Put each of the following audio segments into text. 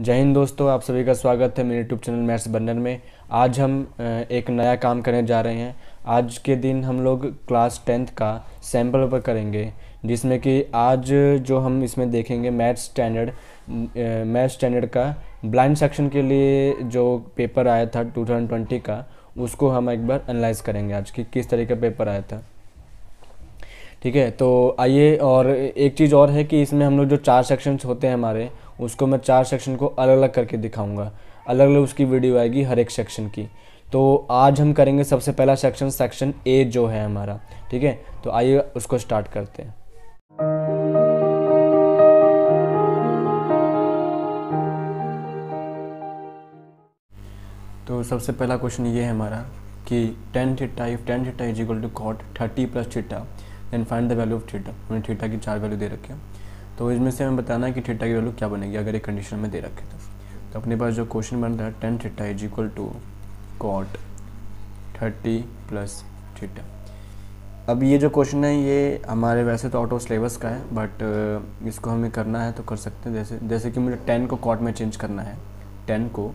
जय हिंद दोस्तों आप सभी का स्वागत है मेरे यूट्यूब चैनल मैथ्स बर्नर में आज हम एक नया काम करने जा रहे हैं आज के दिन हम लोग क्लास टेंथ का सैम्पल पेपर करेंगे जिसमें कि आज जो हम इसमें देखेंगे मैथ्स स्टैंडर्ड मैथ्स स्टैंडर्ड का ब्लाइंड सेक्शन के लिए जो पेपर आया था टू का उसको हम एक बार एनालाइज करेंगे आज कि किस तरीके का पेपर आया था ठीक है तो आइए और एक चीज़ और है कि इसमें हम लोग जो चार सेक्शंस होते हैं हमारे उसको मैं चार सेक्शन को अलग अलग करके दिखाऊंगा अलग अलग उसकी वीडियो आएगी हर एक सेक्शन की तो आज हम करेंगे सबसे पहला सेक्शन सेक्शन ए जो है हमारा ठीक है तो आइए उसको स्टार्ट करते हैं तो सबसे पहला क्वेश्चन ये है हमारा कि tan theta if tan theta is equal to cot thirty plus theta then find the value of theta हमने थीटा की चार वैल्यू दे रखी है तो इसमें से हमें बताना है कि थीटा की वैल्यू क्या बनेगी अगर एक कंडीशन में दे रखे तो तो अपने पास जो क्वेश्चन बन रहा है tan theta is equal to cot thirty plus theta अब ये जो क्वेश्चन है ये हमारे वैसे तो ऑटो सिलेबस का है बट इसको हमें करना है तो कर सकते हैं जैसे जैसे कि मुझे टेन को कॉट में चेंज करना है टेन को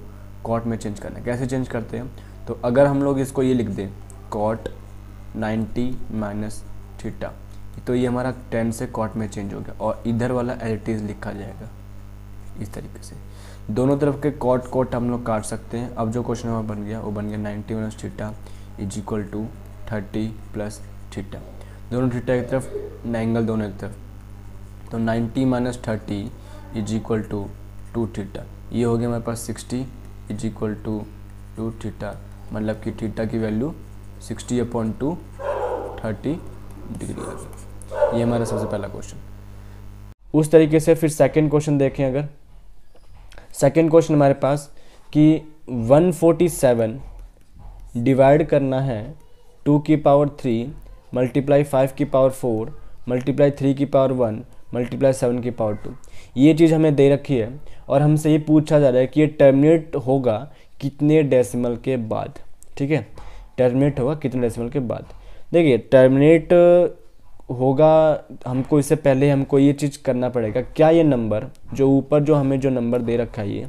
कॉट में चेंज करना है कैसे चेंज करते हैं तो अगर हम लोग इसको ये लिख दें कॉट नाइन्टी माइनस थीटा तो ये हमारा टेन से कॉट में चेंज हो गया और इधर वाला एज लिखा जाएगा इस तरीके से दोनों तरफ के कॉट कॉट हम लोग काट सकते हैं अब जो क्वेश्चन हमारा बन गया वो बन गया ninety minus theta is equal to thirty plus theta दोनों ठीटा एक तरफ नाइंगल दोनों एक तरफ तो ninety minus thirty is equal to two theta ये हो गया हमारे पास sixty is equal to two theta मतलब कि ठीटा की value sixty upon two thirty degree आ गई ये हमारा सबसे पहला क्वेश्चन उस तरीके से फिर सेकंड क्वेश्चन देखें अगर सेकंड क्वेश्चन हमारे पास कि 147 डिवाइड करना है टू की पावर थ्री मल्टीप्लाई फाइव की पावर फोर मल्टीप्लाई थ्री की पावर वन मल्टीप्लाई सेवन की पावर टू ये चीज़ हमें दे रखी है और हमसे ये पूछा जा रहा है कि ये टर्मिनेट होगा कितने डेसिमल के बाद ठीक है टर्मिनेट होगा कितने डेसिमल के बाद देखिए टर्मिनेट होगा हमको इससे पहले हमको ये चीज़ करना पड़ेगा क्या ये नंबर जो ऊपर जो हमें जो नंबर दे रखा है ये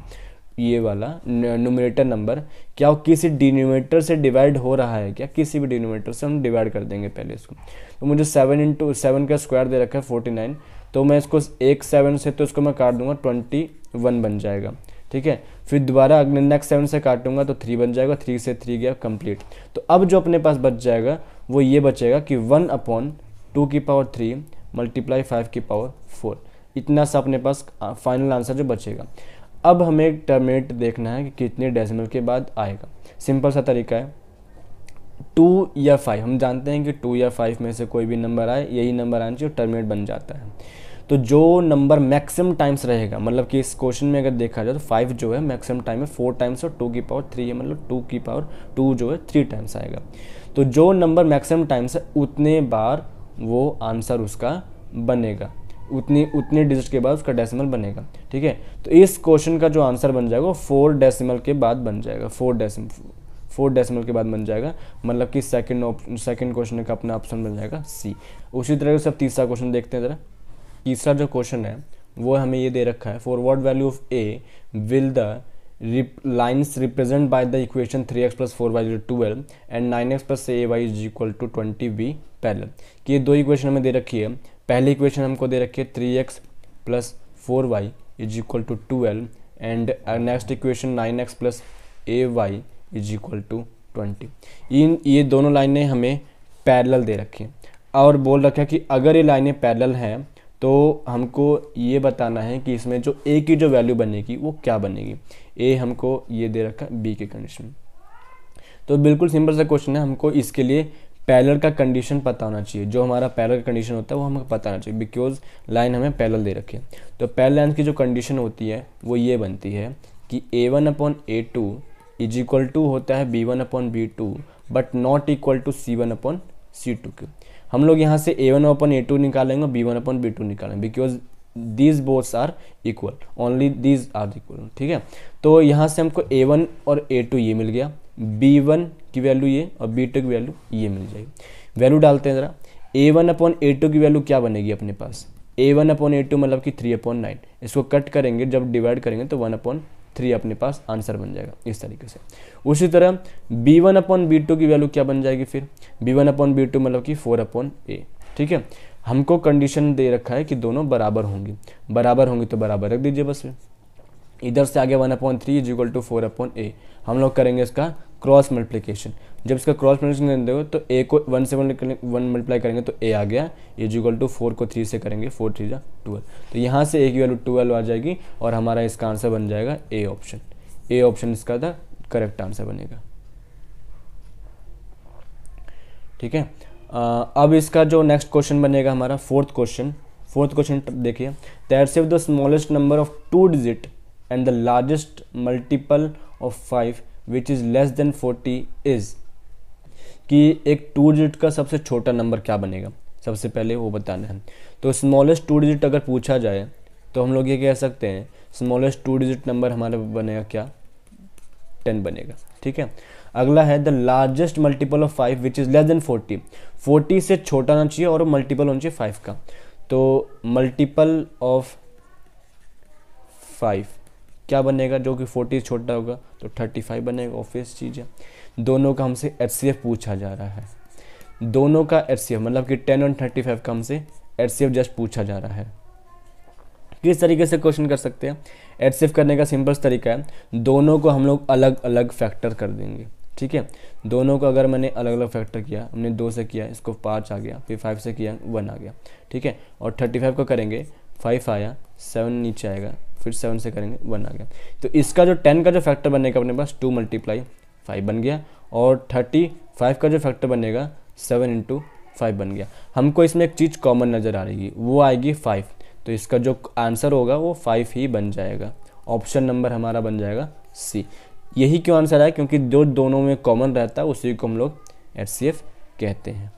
ये वाला नोमिनेटर नंबर क्या वो किसी डिनोमेटर से डिवाइड हो रहा है क्या किसी भी डिनोमेटर से हम डिवाइड कर देंगे पहले इसको तो मुझे सेवन इंटू सेवन का स्क्वायर दे रखा है फोर्टी नाइन तो मैं इसको एक सेवन से तो इसको मैं काट दूंगा ट्वेंटी वन बन जाएगा ठीक है फिर दोबारा अगले नेक्स्ट सेवन से काटूंगा तो थ्री बन जाएगा थ्री से थ्री गया कंप्लीट तो अब जो अपने पास बच जाएगा वो ये बचेगा कि वन अपॉन टू की पावर थ्री मल्टीप्लाई फाइव की पावर फोर इतना सा अपने पास फाइनल आंसर जो बचेगा अब हमें टर्मिनेट देखना है कि कितने डेसिमल के बाद आएगा सिंपल सा तरीका है टू या फाइव हम जानते हैं कि टू या फाइव में से कोई भी नंबर आए यही नंबर आना चाहिए टर्मिनेट बन जाता है तो जो नंबर मैक्सिमम टाइम्स रहेगा मतलब कि इस क्वेश्चन में अगर देखा जाए तो फाइव जो है मैक्सिमम टाइम है फोर टाइम्स और टू की पावर थ्री है मतलब टू की पावर टू जो है थ्री टाइम्स आएगा तो जो नंबर मैक्सिमम टाइम्स है उतने बार वो आंसर उसका बनेगा उतनी उतने डिजिट के बाद उसका डेसिमल बनेगा ठीक है तो इस क्वेश्चन का जो आंसर बन जाएगा वो फोर डेसिमल के बाद बन जाएगा फोर डेसिम फोर डेसिमल के बाद बन जाएगा मतलब कि सेकंड ऑप्शन सेकंड क्वेश्चन का अपना ऑप्शन बन जाएगा सी उसी तरह से अब तीसरा क्वेश्चन देखते हैं ज़रा तीसरा जो क्वेश्चन है वो हमें ये दे रखा है for what value of a will the lines represent by the equation three x plus four y zero twelve and nine x plus a y is equal to twenty be parallel कि ये दो equation हमें दे रखी है पहली equation हमको दे रखी है three x plus four y is equal to twelve and next equation nine x plus a y is equal to twenty इन ये दोनों लाइनें हमें पैरल दे रखी हैं और बोल रखा है कि अगर ये लाइनें पैरल हैं तो हमको ये बताना है कि इसमें जो ए की जो वैल्यू बनेगी वो क्या बनेगी ए हमको ये दे रखा बी के कंडीशन में तो बिल्कुल सिंपल सा क्वेश्चन है हमको इसके लिए पैलर का कंडीशन पता होना चाहिए जो हमारा पैलर का कंडीशन होता है वो हमें पता होना चाहिए बिकॉज लाइन हमें पैलर दे रखी है तो पैल लाइन की जो कंडीशन होती है वो ये बनती है कि a one upon a two is equal to होता है b one upon b two but not equal to c one upon c two क्यू हम लोग यहाँ से a one upon a two निकालेंगे b one upon b two निकालेंगे because these boths are equal only these are equal ठीक है तो यहाँ से हमको ए वन और ए टू ये मिल गया बी वन की वैल्यू ये और बी टू की वैल्यू ये मिल जाएगी वैल्यू डालते हैं ज़रा a one upon a two की वैल्यू क्या बनेगी अपने पास a one upon a two मतलब कि थ्री अपॉन नाइन इसको कट करेंगे जब डिवाइड करेंगे तो वन अपॉन थ्री अपने पास आंसर बन जाएगा इस तरीके से उसी तरह b one upon b two की वैल्यू क्या बन जाएगी फिर b one upon b two मतलब कि फोर अपॉन ए ठीक है हमको कंडीशन दे रखा है कि दोनों बराबर होंगी बराबर होंगी तो बराबर रख दीजिए बस इधर से आगे one upon three is equal to four upon a हम लोग करेंगे इसका क्रॉस मल्टीप्लीकेशन जब इसका क्रॉस मल्टीप्लिकेशन देखो तो ए को वन से वन वन मल्टीप्लाई करेंगे तो ए आ गया इज इक्वल टू फोर को थ्री से करेंगे फोर थ्री या ट्वेल्व तो यहाँ से ए की वैल्यू ट्वेल्व आ जाएगी और हमारा इसका आंसर बन जाएगा ए ऑप्शन ए ऑप्शन इसका था करेक्ट आंसर बनेगा ठीक है अब इसका जो नेक्स्ट क्वेश्चन बनेगा हमारा फोर्थ क्वेश्चन फोर्थ क्वेश्चन देखिए that save the smallest number of two digit and the largest multiple of five which is less than forty is कि एक टू डिजिट का सबसे छोटा नंबर क्या बनेगा सबसे पहले वो बताना है तो स्मॉलेस्ट टू डिजिट अगर पूछा जाए तो हम लोग ये कह सकते हैं स्मॉलेस्ट टू डिजिट नंबर हमारा बनेगा क्या टेन बनेगा ठीक है अगला है the largest multiple of five which is less than forty forty से छोटा होना चाहिए और मल्टीपल होना चाहिए फाइव का तो मल्टीपल ऑफ फाइव क्या बनेगा जो कि फोर्टी छोटा होगा तो थर्टी फाइव बनेगा ऑफिस चीज़ है दोनों का हमसे एच सी एफ पूछा जा रहा है दोनों का एच मतलब कि टेन और थर्टी फाइव का हमसे एच जस्ट पूछा जा रहा है किस तरीके से क्वेश्चन कर सकते हैं सी एफ करने का सिंपल तरीका है दोनों को हम लोग अलग अलग फैक्टर कर देंगे ठीक है दोनों को अगर मैंने अलग अलग फैक्टर किया हमने दो से किया इसको पाँच आ गया फिर फाइव से किया वन आ गया ठीक है और थर्टी फाइव को करेंगे फाइव आया सेवन नीचे आएगा फिर सेवन से करेंगे वन आ गया तो इसका जो टेन का जो फैक्टर बनेगा अपने पास टू मल्टीप्लाई फाइव बन गया और थर्टी फाइव का जो फैक्टर बनेगा सेवन इंटू फाइव बन गया हमको इसमें एक चीज़ कॉमन नज़र आ रही है वो आएगी फाइव तो इसका जो आंसर होगा वो फाइव ही बन जाएगा ऑप्शन नंबर हमारा बन जाएगा सी यही क्यों आंसर है क्योंकि जो दोनों में कॉमन रहता है उसी को हम लोग एस कहते हैं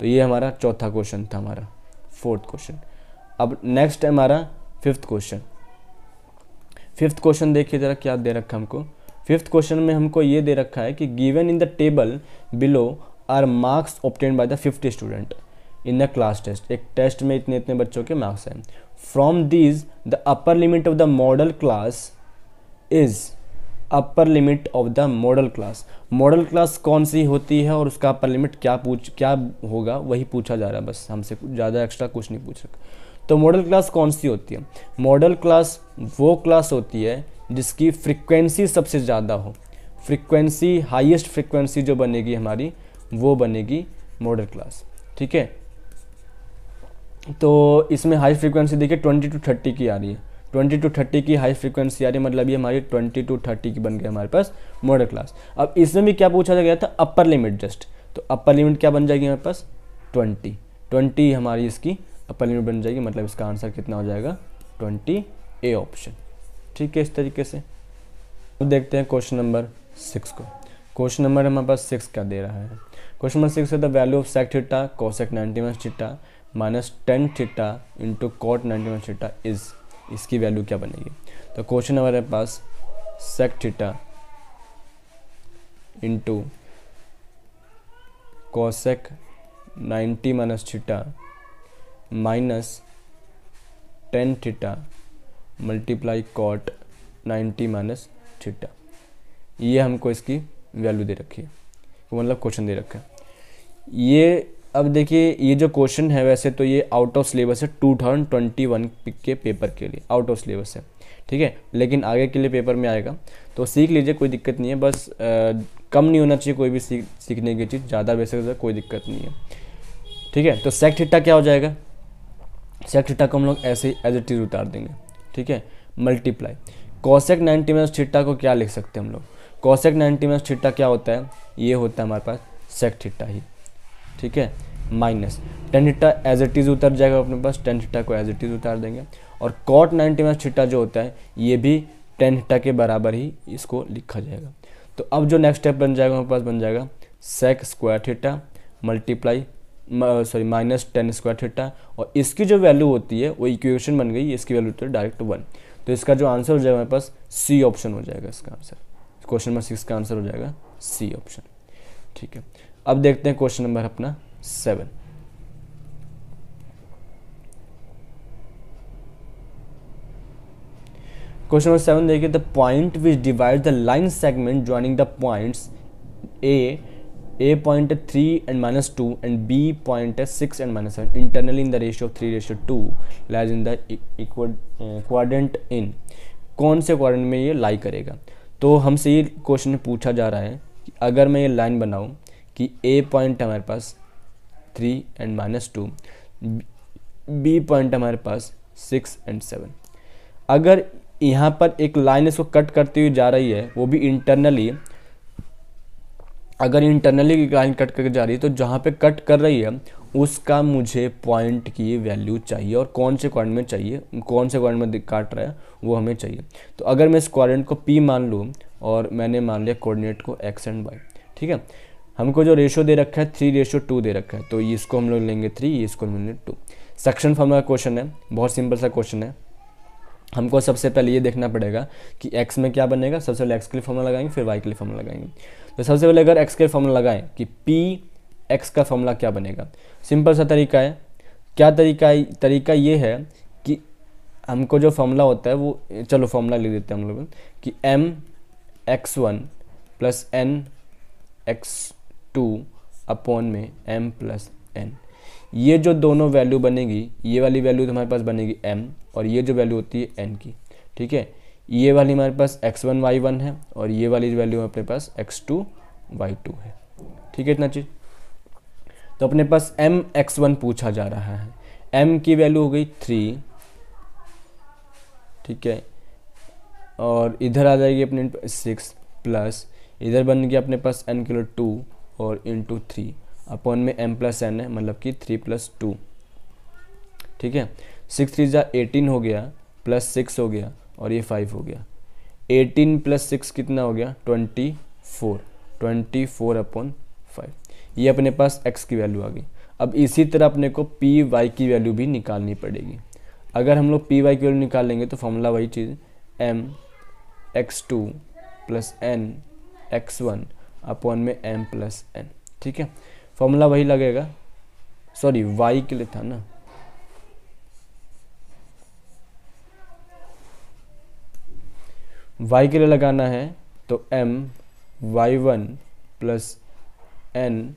तो ये हमारा चौथा क्वेश्चन था हमारा फोर्थ क्वेश्चन अब नेक्स्ट है हमारा फिफ्थ क्वेश्चन फिफ्थ क्वेश्चन देखिए ज़रा क्या दे रखा है हमको फिफ्थ क्वेश्चन में हमको ये दे रखा है कि given in the table below are marks obtain by the fifty student in the class test एक टेस्ट में इतने इतने बच्चों के मार्क्स हैं from this the upper limit of the modal class is upper limit of the modal class modal class कौन सी होती है और उसका अपर लिमिट क्या पूछ क्या होगा वही पूछा जा रहा है बस हमसे ज़्यादा एक्स्ट्रा कुछ नहीं पूछ सकता तो मॉडल क्लास कौन सी होती है मॉडल क्लास वो क्लास होती है जिसकी फ्रिक्वेंसी सबसे ज़्यादा हो फ्रिक्वेंसी हाइस्ट फ्रिक्वेंसी जो बनेगी हमारी वो बनेगी मॉडल क्लास ठीक है तो इसमें हाई फ्रिक्वेंसी देखिए ट्वेंटी टू थर्टी की आ रही है ट्वेंटी टू थर्टी की हाई फ्रिक्वेंसी आ रही है मतलब ये हमारी ट्वेंटी टू थर्टी की बन गई हमारे पास मॉडल क्लास अब इसमें भी क्या पूछा गया था अपर लिमिट जस्ट तो अपर लिमिट क्या बन जाएगी हमारे पास ट्वेंटी ट्वेंटी हमारी इसकी अपर लिमिट बन जाएगी मतलब इसका आंसर कितना हो जाएगा ट्वेंटी ए ऑप्शन ठीक है इस तरीके से अब देखते हैं क्वेश्चन नंबर सिक्स को क्वेश्चन नंबर हमारे पास सिक्स का दे रहा है क्वेश्चन नंबर सिक्स है the value of sec theta cosec ninety one theta minus ten theta into cot ninety one theta is इसकी वैल्यू क्या बनेगी तो क्वेश्चन हमारे पास sec theta into cosec ninety minus theta minus ten theta multiply cot ninety minus theta ये हमको इसकी value दे रखी है मतलब क्वेश्चन दे रखा है ये अब देखिए ये जो क्वेश्चन है वैसे तो ये आउट ऑफ सिलेबस है टू थाउजेंड ट्वेंटी वन के पेपर के लिए आउट ऑफ सिलेबस है ठीक है लेकिन आगे के लिए पेपर में आएगा तो सीख लीजिए कोई दिक्कत नहीं है बस आ, कम नहीं होना चाहिए कोई भी सीख सीखने की चीज़ ज़्यादा बेसिक कोई दिक्कत नहीं है ठीक है तो सेक थीटा क्या हो जाएगा सेक थीटा को हम लोग ऐसे एज ए टीज उतार देंगे ठीक है मल्टीप्लाई कौशेक नाइन्टी माइनस छिट्टा को क्या लिख सकते हैं हम लोग कौशेक नाइन्टी माइनस छिट्टा क्या होता है ये होता है हमारे पास सेक थीटा ही ठीक है minus ten theta as it is उतर जाएगा अपने पास टेन थीटा को एज इट इज़ उतार देंगे और कॉट नाइन्टी माइनस छिट्टा जो होता है ये भी टेन थीटा के बराबर ही इसको लिखा जाएगा तो अब जो नेक्स्ट स्टेप बन जाएगा हमारे पास बन जाएगा sec square theta multiply sorry minus ten square theta और इसकी जो वैल्यू होती है वो इक्वेशन बन गई इसकी वैल्यू होती है डायरेक्ट वन तो इसका जो आंसर हो जाएगा हमारे पास सी ऑप्शन हो जाएगा इसका आंसर क्वेश्चन नंबर सिक्स का आंसर हो जाएगा सी ऑप्शन ठीक है अब देखते हैं क्वेश्चन नंबर अपना सेवन क्वेश्चन नंबर सेवन देखिए the point which divide the line segment joining the points A A point three and minus two and B point six and minus seven internally in the in of three of two lies in lies in e-, uh, कौन से quadrant में ये लाई करेगा तो हमसे ये question पूछा जा रहा है कि अगर मैं ये लाइन बनाऊँ कि ए पॉइंट हमारे पास three and minus two B point हमारे पास सिक्स एंड सेवन अगर यहाँ पर एक लाइन इसको कट करती हुई जा रही है वो भी इंटरनली अगर इंटरनली लाइन कट करके जा रही है तो जहाँ पे कट कर रही है उसका मुझे पॉइंट की वैल्यू चाहिए और कौन से क्वारंट में चाहिए कौन से क्वारंट में काट रहा है वो हमें चाहिए तो अगर मैं इस क्वारंट को पी मान लूँ और मैंने मान लिया कोऑर्डिनेट को एक्स एंड वाई ठीक है हमको जो रेशो दे रखा है थ्री रेशो टू दे रखा है तो इसको हम लोग लेंगे थ्री इसको लेंगे टू सेक्शन फॉर्म का क्वेश्चन है बहुत सिंपल सा क्वेश्चन है हमको सबसे पहले ये देखना पड़ेगा कि एक्स में क्या बनेगा सबसे पहले एक्स के लिए फॉर्मूला लगाएंगे फिर वाई के लिए फॉर्मूला लगाएंगे तो सबसे पहले अगर एक्स के फॉर्मूला लगाएं कि पी एक्स का फॉर्मूला क्या बनेगा सिंपल सा तरीका है क्या तरीका है तरीका ये है कि हमको जो फॉर्मूला होता है वो चलो फॉर्मूला लिख देते हैं हम लोग कि m x one plus n x two upon में एम प्लस एन ये जो दोनों वैल्यू बनेगी ये वाली वैल्यू तुम्हारे पास बनेगी एम और ये जो वैल्यू होती है एन की ठीक है ये वाली हमारे पास एक्स वन वाई वन है और ये वाली वैल्यू अपने पास एक्स टू वाई टू है ठीक है इतना चीज़ तो अपने पास एम एक्स वन पूछा जा रहा है एम की वैल्यू हो गई थ्री ठीक है और इधर आ जाएगी अपने सिक्स प्लस इधर बन गया अपने पास एन किलो टू और इंटू थ्री अपॉन में एम प्लस एन है मतलब कि थ्री प्लस टू ठीक है सिक्स थ्री जहा एटीन हो गया प्लस सिक्स हो गया और ये फाइव हो गया एटीन प्लस सिक्स कितना हो गया twenty four twenty four upon five ये अपने पास एक्स की वैल्यू आ गई अब इसी तरह अपने को पी वाई की वैल्यू भी निकालनी पड़ेगी अगर हम लोग पी वाई की वैल्यू निकाल लेंगे तो फॉर्मूला वही चीज़ m x two plus n x one upon में एम प्लस एन ठीक है फॉर्मूला वही लगेगा सॉरी वाई के लिए था ना वाई के लिए लगाना है तो m y one plus n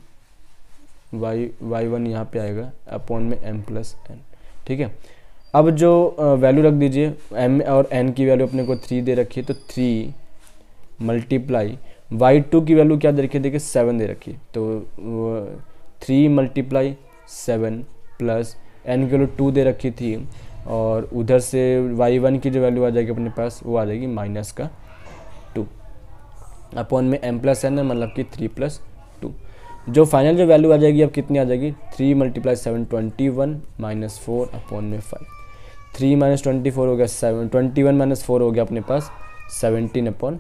y y one यहाँ पर आएगा अपॉन में एम प्लस एन ठीक है अब जो वैल्यू रख दीजिए एम और एन की वैल्यू अपने को थ्री दे रखी है तो थ्री मल्टीप्लाई वाई टू की वैल्यू क्या दे रखी है देखिए सेवन दे रखी है तो three multiply seven plus n की वैल्यू टू दे रखी थी और उधर से वाई वन की जो वैल्यू आ जाएगी अपने पास वो आ जाएगी माइनस का टू अपॉन में एम प्लस एन है मतलब कि थ्री प्लस टू जो फाइनल जो वैल्यू आ जाएगी अब कितनी आ जाएगी three multiply seven twenty one minus four upon में five three minus twenty four हो गया seven twenty one minus four हो गया अपने पास seventeen upon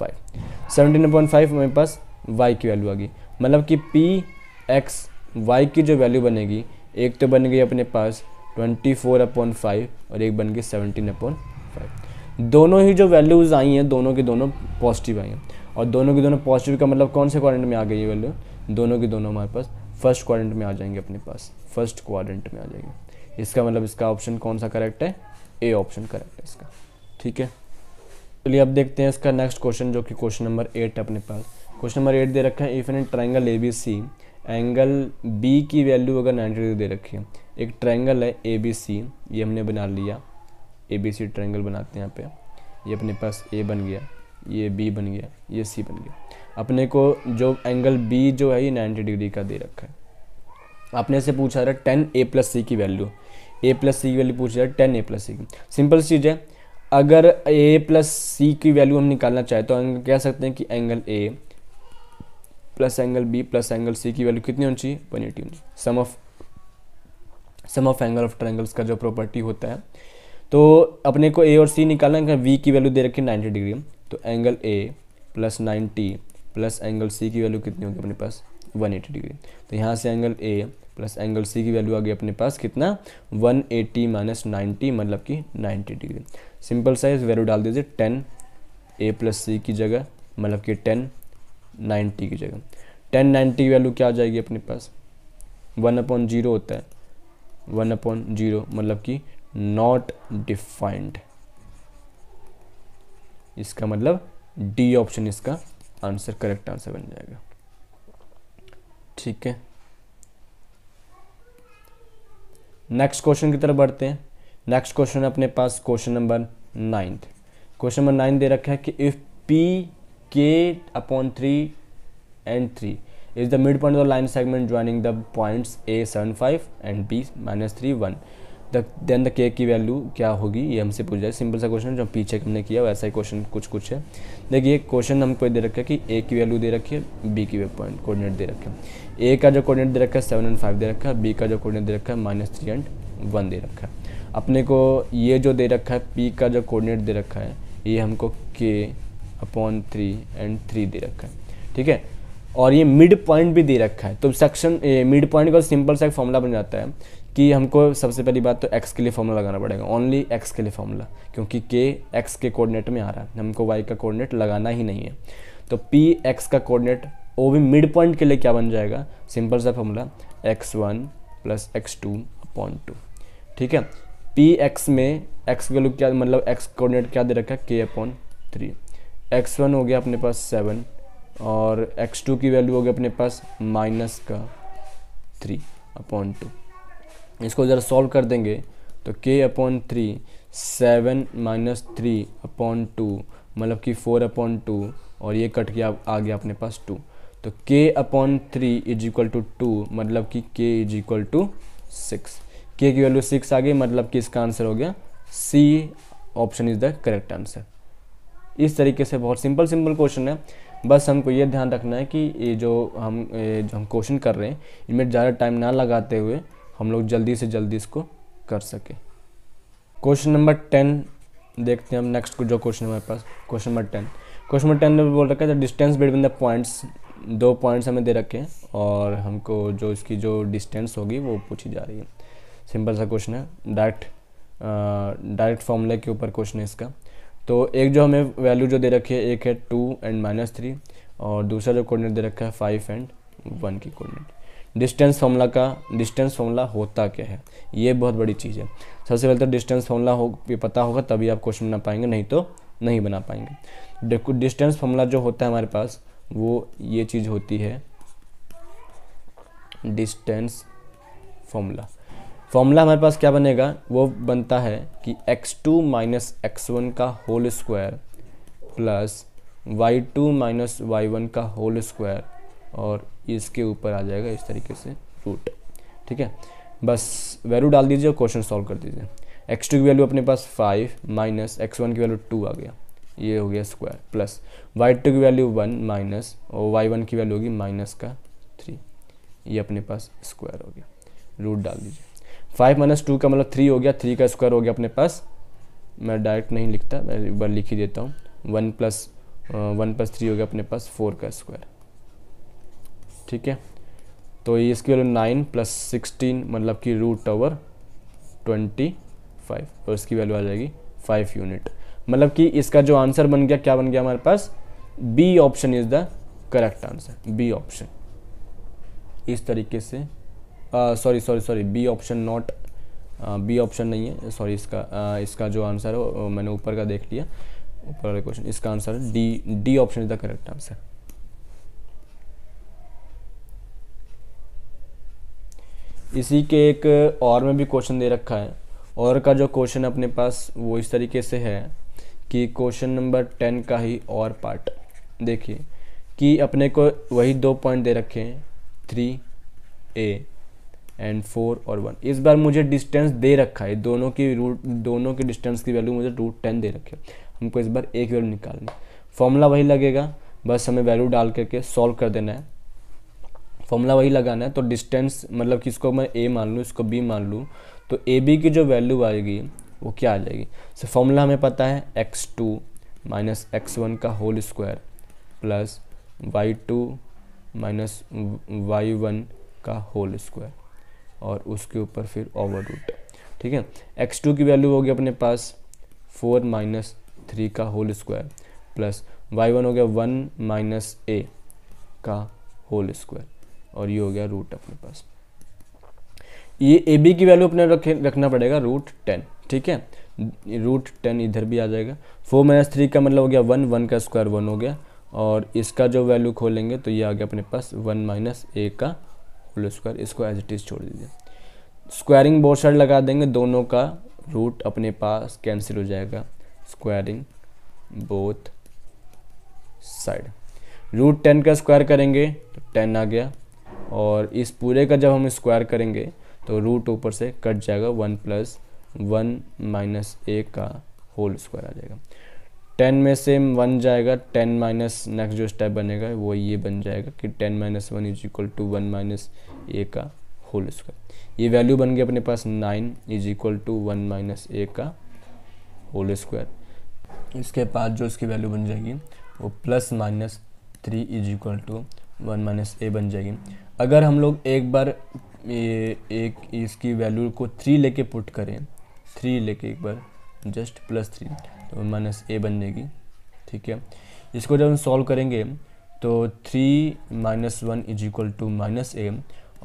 five seventeen upon five मेरे पास वाई की वैल्यू आ गई मतलब कि पी एक्स वाई की जो वैल्यू बनेगी एक तो बन गई अपने पास ट्वेंटी फोर अपॉन फाइव और एक बन गई सेवनटीन अपॉन फाइव दोनों ही जो वैल्यूज़ आई हैं दोनों के दोनों पॉजिटिव आई हैं और दोनों के दोनों पॉजिटिव का मतलब कौन से क्वारेंट में आ गई ये वैल्यू दोनों के दोनों हमारे पास फर्स्ट क्वारेंट में आ जाएंगे अपने पास फर्स्ट क्वारेंट में आ जाएंगे इसका मतलब इसका ऑप्शन कौन सा करेक्ट है ए ऑप्शन करेक्ट है इसका ठीक है चलिए अब देखते हैं इसका नेक्स्ट क्वेश्चन जो कि क्वेश्चन नंबर एट अपने पास क्वेश्चन नंबर एट दे रखा है if an triangle A B C angle B की वैल्यू अगर नाइन्टी डिग्री दे रखी है एक ट्रायंगल है ए बी सी ये हमने बना लिया ए बी सी ट्रायंगल बनाते हैं यहाँ पे ये अपने पास ए बन गया ये बी बन गया ये सी बन गया अपने को जो एंगल बी जो है ये नाइन्टी डिग्री का दे रखा है आपने से पूछा रहा है टेन ए प्लस सी की वैल्यू ए प्लस सी की वैल्यू पूछ रहा है टेन ए प्लस सी की सिंपल चीज़ है अगर ए प्लस सी की वैल्यू हम निकालना चाहें तो हम कह सकते हैं कि angle A plus angle B plus angle C की वैल्यू कितनी होनी चाहिए वन एटी होनी sum of sum of angle of triangles का जो प्रॉपर्टी होता है तो अपने को ए और सी निकालना है वी की वैल्यू दे रखी है नाइन्टी डिग्री तो angle A plus ninety plus angle C की वैल्यू कितनी होगी अपने पास 180 डिग्री तो यहाँ से angle A plus angle C की वैल्यू आ गई अपने पास कितना 180 एटी माइनस नाइन्टी मतलब कि 90 डिग्री सिंपल साइज वैल्यू डाल दीजिए टेन ए प्लस सी की जगह मतलब कि टेन नाइन्टी की जगह टेन नाइन्टी की वैल्यू क्या आ जाएगी अपने पास वन अपॉन जीरो होता है वन अपॉन जीरो मतलब कि नॉट डिफाइंड इसका मतलब डी ऑप्शन इसका आंसर करेक्ट आंसर बन जाएगा ठीक है नेक्स्ट क्वेश्चन की तरफ बढ़ते हैं नेक्स्ट क्वेश्चन अपने पास question number ninth question number nine दे रखा है कि if P K upon three and three is the midpoint of the line segment joining the points A seven five and B minus three one the then the K की value क्या होगी ये हमसे पूछ जाए सिंपल सा question जो पीछे हमने किया वैसा ही क्वेश्चन कुछ कुछ है देखिए क्वेश्चन हमको दे रखा है कि ए की वैल्यू दे रखी है बी की पॉइंट कोऑर्डिनेट दे रखे ए का जो कोऑर्डिनेट दे रखा है सेवन एंड फाइव दे रखा है बी का जो कोऑर्डिनेट दे रखा है माइनस थ्री एंड वन दे रखा है अपने को ये जो दे रखा है पी का जो कोऑर्डिनेट दे रखा है ये हमको K upon three and three दे रखा है ठीक है और ये मिड पॉइंट भी दे रखा है तो सेक्शन मिड पॉइंट का सिंपल सा एक फॉर्मूला बन जाता है कि हमको सबसे पहली बात तो एक्स के लिए फॉर्मूला लगाना पड़ेगा ओनली एक्स के लिए फॉर्मूला क्योंकि के एक्स के कोऑर्डिनेट में आ रहा है हमको वाई का कोऑर्डिनेट लगाना ही नहीं है तो पी एक्स का कोऑर्डिनेट वो भी मिड पॉइंट के लिए क्या बन जाएगा सिंपल सा formula x one plus x two upon two ठीक है पी एक्स में एक्स के लोग क्या मतलब एक्स कोऑर्डिनेट क्या दे रखा है के अपॉन थ्री एक्स वन हो गया अपने पास सेवन और x2 की वैल्यू होगी अपने पास माइनस का थ्री अपॉन टू इसको ज़रा सॉल्व कर देंगे तो k upon three seven minus three upon two मतलब कि फोर अपॉन टू और ये कट गया आ गया अपने पास टू तो k upon three is equal to two मतलब कि k is equal to six K की वैल्यू सिक्स आ गई मतलब कि इसका आंसर हो गया C option is the correct answer इस तरीके से बहुत सिंपल सिंपल क्वेश्चन है बस हमको ये ध्यान रखना है कि ये जो हम ये जो हम क्वेश्चन कर रहे हैं इनमें ज़्यादा टाइम ना लगाते हुए हम लोग जल्दी से जल्दी इसको कर सकें क्वेश्चन नंबर टेन देखते हैं हम नेक्स्ट जो क्वेश्चन हमारे पास question number ten question number ten में बोल रखा है डिस्टेंस बिटवीन द पॉइंट्स दो पॉइंट्स हमें दे रखे हैं और हमको जो इसकी जो डिस्टेंस होगी वो पूछी जा रही है सिंपल सा क्वेश्चन है डायरेक्ट डायरेक्ट फॉर्मूले के ऊपर क्वेश्चन है इसका तो एक जो हमें वैल्यू जो दे रखी है एक है टू एंड माइनस थ्री और दूसरा जो कोऑर्डिनेट दे रखा है फाइव एंड वन की कोऑर्डिनेट डिस्टेंस फॉर्मूला का डिस्टेंस फॉर्मूला होता क्या है ये बहुत बड़ी चीज़ है सबसे पहले तो डिस्टेंस फॉर्मूला हो पता होगा तभी आप क्वेश्चन बना पाएंगे नहीं तो नहीं बना पाएंगे डिस्टेंस फॉर्मूला जो होता है हमारे पास वो ये चीज़ होती है डिस्टेंस फॉर्मूला फॉर्मूला हमारे पास क्या बनेगा वो बनता है कि x2 टू माइनस एक्स का whole square plus y2 two minus y का होल स्क्वायर और इसके ऊपर आ जाएगा इस तरीके से रूट ठीक है बस वैल्यू डाल दीजिए और क्वेश्चन सॉल्व कर दीजिए एक्स टू की वैल्यू अपने पास फाइव माइनस एक्स वन की वैल्यू टू आ गया ये हो गया स्क्वायर प्लस वाई टू की वैल्यू वन माइनस और वाई वन की वैल्यू होगी माइनस का थ्री ये अपने पास स्क्वायर हो गया रूट डाल दीजिए फाइव माइनस टू का मतलब थ्री हो गया थ्री का स्क्वायर हो गया अपने पास मैं डायरेक्ट नहीं लिखता मैं एक बार लिख ही देता हूँ one plus one plus three हो गया अपने पास फोर का स्क्वायर ठीक है तो ये इसकी वैल्यू नाइन प्लस सिक्सटीन मतलब कि रूट ओवर ट्वेंटी फाइव और इसकी वैल्यू आ जाएगी फाइव यूनिट मतलब कि इसका जो आंसर बन गया क्या बन गया हमारे पास B option is the correct answer B option इस तरीके से sorry sorry sorry B option not B option नहीं है सॉरी इसका uh, इसका जो आंसर है मैंने ऊपर का देख लिया ऊपर वाले क्वेश्चन इसका answer D D option is the correct answer इसी के एक और में भी क्वेश्चन दे रखा है और का जो क्वेश्चन अपने पास वो इस तरीके से है कि क्वेश्चन नंबर टेन का ही और पार्ट देखिए कि अपने को वही दो पॉइंट दे रखे हैं थ्री ए एंड फोर और वन इस बार मुझे डिस्टेंस दे रखा है दोनों की रूट दोनों की डिस्टेंस की वैल्यू मुझे रूट टेन दे रखी है हमको इस बार एक वैल्यू निकालनी फॉर्मूला वही लगेगा बस हमें वैल्यू डाल करके सॉल्व कर देना है फॉर्मूला वही लगाना है तो डिस्टेंस मतलब कि इसको मैं ए मान लूँ इसको बी मान लूँ तो ए बी की जो वैल्यू आएगी वो क्या आ जाएगी सो so, फॉर्मूला हमें पता है x two minus x one का whole square plus y two minus y one का होल स्क्वायर और उसके ऊपर फिर ओवर रूट ठीक है एक्स टू की वैल्यू होगी अपने पास फोर माइनस थ्री का whole square plus y one हो गया वन माइनस ए का होल स्क्वायर और ये हो गया रूट अपने पास ये ए बी की वैल्यू अपने रखे रखना पड़ेगा रूट टेन ठीक है रूट टेन इधर भी आ जाएगा फोर माइनस थ्री का मतलब हो गया वन वन का स्क्वायर वन हो गया और इसका जो वैल्यू खोलेंगे तो ये आ गया अपने पास वन माइनस ए का होल स्क्वायर इसको एज इट इज़ छोड़ दीजिए स्क्वायरिंग बहुत सारे लगा देंगे दोनों का रूट अपने पास कैंसिल हो जाएगा squaring both side root ten का स्क्वायर करेंगे तो टेन आ गया और इस पूरे का जब हम स्क्वायर करेंगे तो रूट ऊपर से कट जाएगा one plus one minus a का होल स्क्वायर आ जाएगा टेन में से वन जाएगा टेन माइनस नेक्स्ट जो स्टेप बनेगा वो ये बन जाएगा कि ten minus one is equal to one minus a का होल स्क्वायर ये वैल्यू बन गया अपने पास nine is equal to one minus a का होल स्क्वायर इसके बाद जो इसकी वैल्यू बन जाएगी वो plus minus three is equal to one minus a बन जाएगी अगर हम लोग एक बार ए, एक इसकी वैल्यू को थ्री लेके पुट करें थ्री लेके एक बार जस्ट प्लस थ्री तो माइनस ए बन जाएगी ठीक है इसको जब हम सॉल्व करेंगे तो three minus one is equal to minus a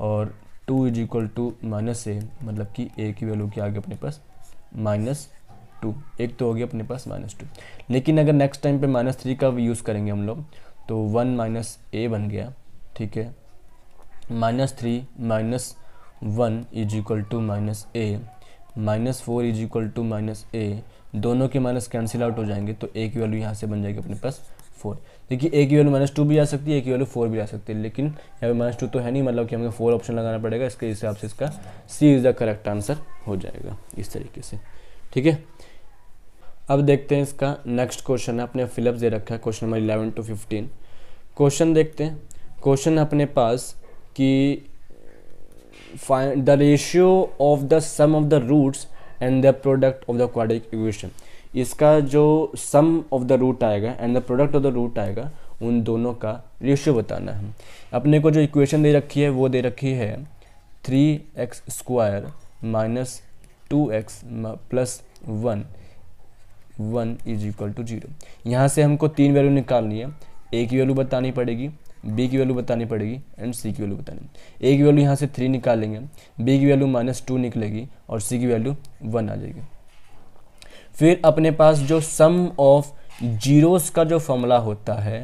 और two is equal to minus a मतलब कि ए की वैल्यू क्या आ गई अपने पास माइनस टू एक तो हो गया अपने पास माइनस टू लेकिन अगर नेक्स्ट टाइम पे माइनस थ्री का यूज़ करेंगे हम लोग तो वन माइनस ए बन गया ठीक है minus three minus one is equal to minus a minus four is equal to minus a दोनों के माइनस कैंसिल आउट हो जाएंगे तो ए की वैल्यू यहाँ से बन जाएगी अपने पास फोर देखिए ए की वैल्यू माइनस टू भी आ सकती है ए की वैल्यू फोर भी आ सकती है लेकिन यहाँ पे माइनस टू तो है नहीं मतलब कि हमें फोर ऑप्शन लगाना पड़ेगा इसके हिसाब से इसका C is the correct answer हो जाएगा इस तरीके से ठीक है अब देखते हैं इसका नेक्स्ट क्वेश्चन है अपने फिलअप्स दे रखा है question number eleven to fifteen question देखते हैं क्वेश्चन अपने पास कि find the ratio of the sum of the roots and the product of the quadratic equation इसका जो सम ऑफ द रूट आएगा and the product of the root आएगा उन दोनों का रेशियो बताना है अपने को जो इक्वेशन दे रखी है वो दे रखी है three x square minus two x plus one one is equal to zero यहाँ से हमको तीन वैल्यू निकालनी है एक वैल्यू बतानी पड़ेगी बी की वैल्यू बतानी पड़ेगी एंड सी की वैल्यू बतानी ए की वैल्यू यहाँ से थ्री निकालेंगे बी की वैल्यू माइनस टू निकलेगी और सी की वैल्यू वन आ जाएगी फिर अपने पास जो सम ऑफ जीरोस का जो फॉर्मूला होता है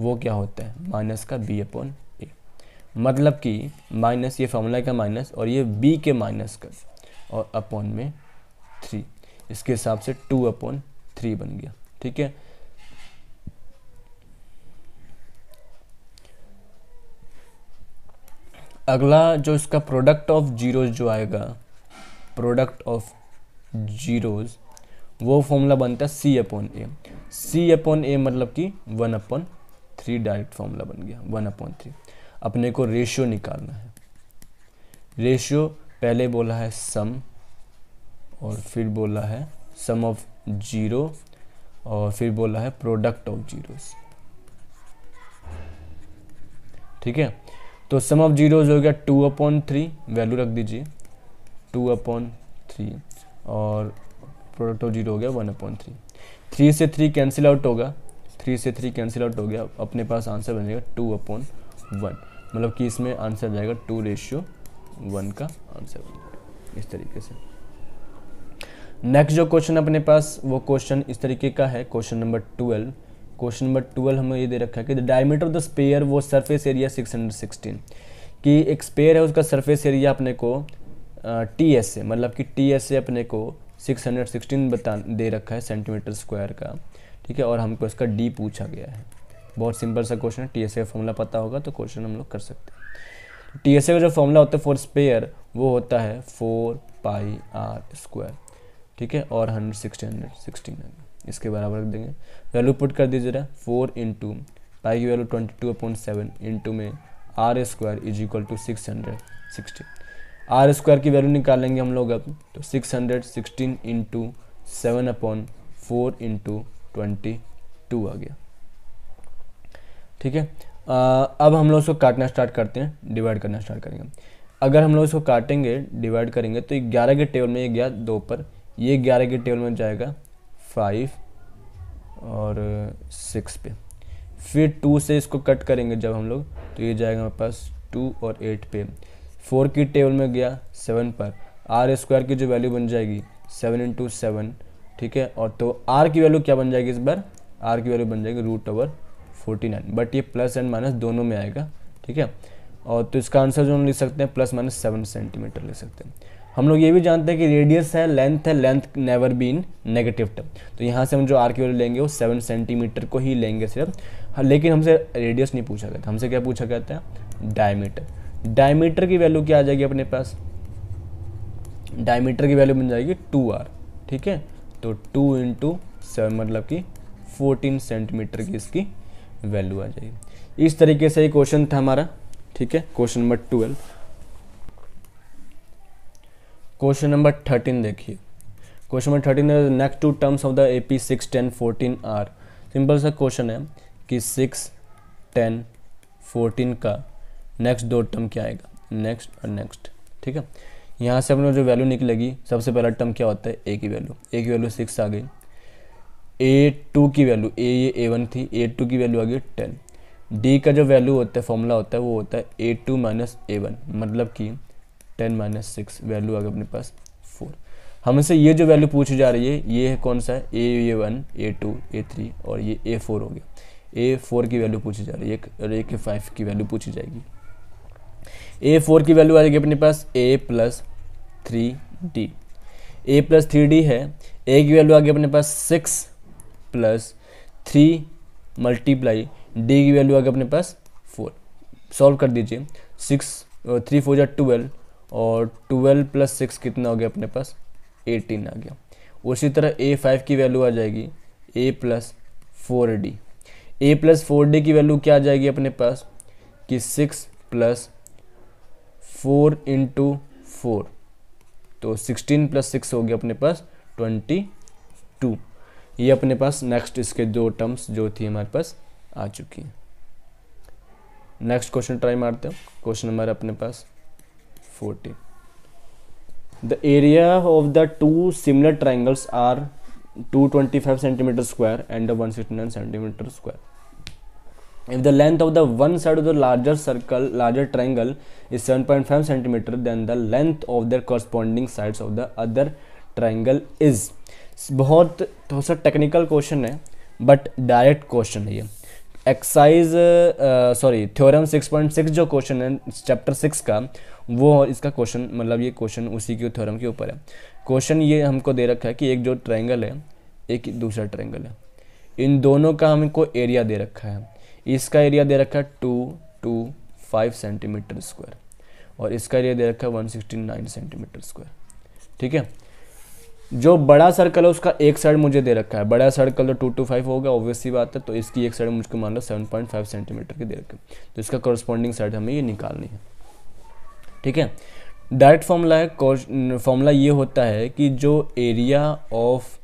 वो क्या होता है माइनस का बी अपॉन ए मतलब कि माइनस ये फॉर्मूला का माइनस और ये बी के माइनस का और अपॉन में थ्री इसके हिसाब से टू अपॉन थ्री बन गया ठीक है अगला जो इसका प्रोडक्ट ऑफ जीरोज जो आएगा प्रोडक्ट ऑफ जीरोज वो फॉर्मूला बनता है सी upon A C upon a मतलब कि one upon three direct formula बन गया वन अपॉन थ्री अपने को रेशियो निकालना है रेशियो पहले बोला है सम और फिर बोला है सम ऑफ जीरो और फिर बोला है प्रोडक्ट ऑफ जीरोस ठीक है तो सम ऑफ जीरोज हो गया टू अपॉन थ्री वैल्यू रख दीजिए टू अपॉन थ्री और प्रोडक्ट ऑफ जीरो हो गया वन अपॉन थ्री थ्री से थ्री कैंसिल आउट होगा थ्री से थ्री कैंसिल आउट हो गया अपने पास आंसर बन जाएगा टू अपॉन वन मतलब कि इसमें आंसर जाएगा टू रेशियो वन का आंसर बन इस तरीके से नेक्स्ट जो क्वेश्चन अपने पास वो क्वेश्चन इस तरीके का है question number twelve question number twelve हमें ये दे रखा है कि the diameter of the sphere वो सरफेस एरिया 616 कि एक स्पेयर है उसका सरफेस एरिया अपने को टी एस ए मतलब कि टी एस ए अपने को 616 बता दे रखा है सेंटीमीटर स्क्वायर का ठीक है और हमको इसका डी पूछा गया है बहुत सिंपल सा क्वेश्चन है टी एस ए का फॉर्मूला पता होगा तो क्वेश्चन हम लोग कर सकते हैं टी एस ए का जो फॉर्मूला होता है फॉर स्पेयर वो होता है फोर पाई आर स्क्वायर ठीक है और हंड्रेड सिक्सटीन हंड्रेड सिक्सटीन इसके बराबर रख देंगे वैल्यू पुट कर दीजिए जरा फोर इंटू पाई की value twenty two upon seven into में r square is equal to six hundred sixteen r square की वैल्यू निकालेंगे हम लोग अब तो six hundred sixteen into seven upon four into twenty two आ गया ठीक है अब हम लोग इसको काटना स्टार्ट करते हैं डिवाइड करना स्टार्ट करेंगे अगर हम लोग इसको काटेंगे डिवाइड करेंगे तो ग्यारह के टेबल में ये गया दो पर ये ग्यारह के टेबल में जाएगा फाइव और सिक्स पे फिर टू से इसको कट करेंगे जब हम लोग तो ये जाएगा हमारे पास टू और एट पे फोर की टेबल में गया सेवन पर आर स्क्वायर की जो वैल्यू बन जाएगी सेवन इंटू सेवन ठीक है और तो आर की वैल्यू क्या बन जाएगी इस बार आर की वैल्यू बन जाएगी root over forty nine but ये प्लस एंड माइनस दोनों में आएगा ठीक है और तो इसका आंसर जो हम लिख सकते हैं प्लस माइनस सेवन सेंटीमीटर ले सकते हैं हम लोग ये भी जानते हैं कि रेडियस है लेंथ है length never been negative term तो यहाँ से हम जो आर की वैल्यू लेंगे वो सेवन सेंटीमीटर को ही लेंगे सिर्फ हाँ, लेकिन हमसे रेडियस नहीं पूछा गया था हमसे क्या पूछा गया था डायमीटर डायमीटर की वैल्यू क्या आ जाएगी अपने पास डायमीटर की वैल्यू बन जाएगी टू आर ठीक है तो टू इंटू सेवन मतलब कि फोर्टीन सेंटीमीटर की इसकी वैल्यू आ जाएगी इस तरीके से ये क्वेश्चन था हमारा ठीक है question number twelve question number thirteen देखिए question number thirteen next two terms of the A P six ten fourteen are simple सा क्वेश्चन है कि सिक्स टेन फोर्टीन का नेक्स्ट दो टर्म क्या आएगा नेक्स्ट और नेक्स्ट ठीक है यहाँ से अपने जो वैल्यू निकलेगी सबसे पहला टर्म क्या होता है ए की वैल्यू ए की वैल्यू सिक्स आ गई ए टू की वैल्यू ए ये ए वन थी ए टू की वैल्यू आ गई टेन डी का जो वैल्यू होता है फॉर्मूला होता है वो होता है a two minus a one मतलब कि टेन माइनस सिक्स वैल्यू आ गया अपने पास फोर हमसे ये जो वैल्यू पूछी जा रही है ये है कौन सा है a a one a two a three और ये ए फोर हो गया ए फोर की वैल्यू पूछी जा रही है एक और एक फाइव की वैल्यू पूछी जाएगी ए फोर की वैल्यू आ जाएगी अपने पास a plus three d a plus three d है ए की वैल्यू आ गई अपने पास six plus three multiply d की वैल्यू आ गई अपने पास फोर सॉल्व कर दीजिए सिक्स थ्री फोर या ट्वेल्व और ट्वेल्व प्लस सिक्स कितना हो गया अपने पास एटीन आ गया उसी तरह ए फाइव की वैल्यू आ जाएगी a plus four d a plus four d की वैल्यू क्या आ जाएगी अपने पास कि six plus four into four तो सिक्सटीन प्लस सिक्स हो गया अपने पास ट्वेंटी टू ये अपने पास नेक्स्ट इसके दो टर्म्स जो थी हमारे पास आ चुकी है नेक्स्ट क्वेश्चन ट्राई मारते हैं क्वेश्चन नंबर अपने पास fourteen the area of the two similar triangles are 225 centimetre square and 169 centimetre square if the length of the one side of the larger circle larger triangle is 7.5 centimetre then the length of the corresponding sides of the other triangle is बहुत थोड़ा सा technical question है but direct question है ये excise sorry theorem 6.6 जो question है chapter six का वो इसका क्वेश्चन मतलब ये क्वेश्चन उसी के थ्योरम के ऊपर है क्वेश्चन ये हमको दे रखा है कि एक जो ट्रायंगल है एक दूसरा ट्रायंगल है इन दोनों का हमको एरिया दे रखा है इसका एरिया दे रखा है two two five centimetre square और इसका एरिया दे रखा है one sixty nine centimetre square ठीक है जो बड़ा सर्कल है उसका एक साइड मुझे दे रखा है बड़ा सर्कल तो टू टू फाइव होगा ऑब्वियसली बात है तो इसकी एक साइड मुझको मान लो सेवन पॉइंट फाइव सेंटीमीटर की दे रखी है तो इसका कॉरस्पॉन्डिंग साइड हमें ये निकालनी है ठीक है डायरेक्ट फॉर्मूला है फॉर्मूला ये होता है कि जो एरिया ऑफ